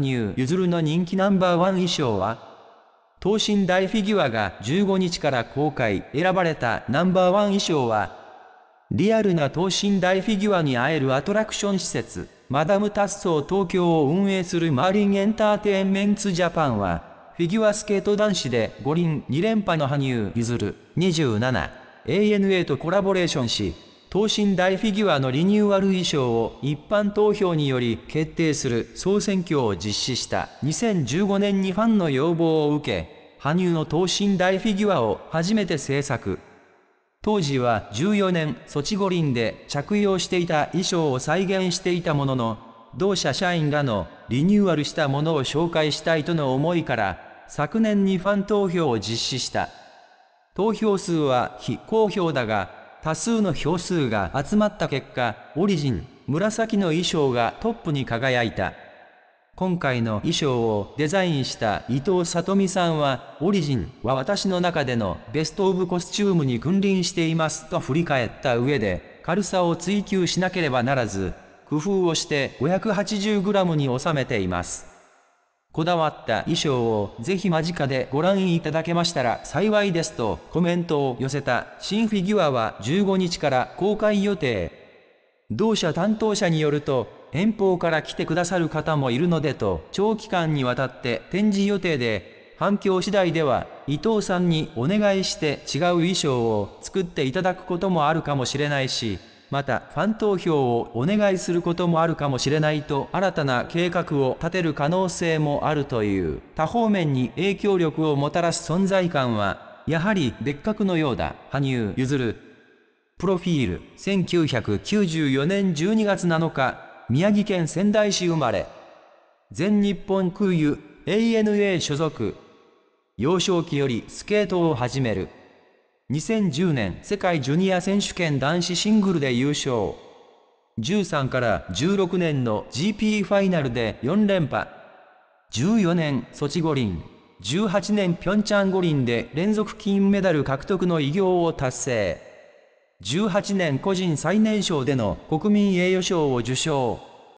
羽生結弦の人気ナンバーワン衣装は等身大フィギュアが15日から公開選ばれたナンバーワン衣装はリアルな等身大フィギュアに会えるアトラクション施設マダムタッソー東京を運営するマーリンエンターテインメンツジャパンはフィギュアスケート男子で五輪2連覇の羽生結弦 27ANA とコラボレーションし等身大フィギュアのリニューアル衣装を一般投票により決定する総選挙を実施した2015年にファンの要望を受け、羽生の等身大フィギュアを初めて制作。当時は14年ソチ五輪で着用していた衣装を再現していたものの、同社社員らのリニューアルしたものを紹介したいとの思いから、昨年にファン投票を実施した。投票数は非公表だが、多数の票数が集まった結果、オリジン、紫の衣装がトップに輝いた。今回の衣装をデザインした伊藤里美さんは、オリジンは私の中でのベストオブコスチュームに君臨していますと振り返った上で、軽さを追求しなければならず、工夫をして 580g に収めています。こだわった衣装をぜひ間近でご覧いただけましたら幸いですとコメントを寄せた新フィギュアは15日から公開予定。同社担当者によると、遠方から来てくださる方もいるのでと長期間にわたって展示予定で、反響次第では伊藤さんにお願いして違う衣装を作っていただくこともあるかもしれないし、またファン投票をお願いすることもあるかもしれないと新たな計画を立てる可能性もあるという多方面に影響力をもたらす存在感はやはり別格のようだ羽生結弦プロフィール1994年12月7日宮城県仙台市生まれ全日本空輸 ANA 所属幼少期よりスケートを始める2010年世界ジュニア選手権男子シングルで優勝。13から16年の GP ファイナルで4連覇。14年ソチ五輪。18年平昌五輪で連続金メダル獲得の偉業を達成。18年個人最年少での国民栄誉賞を受賞。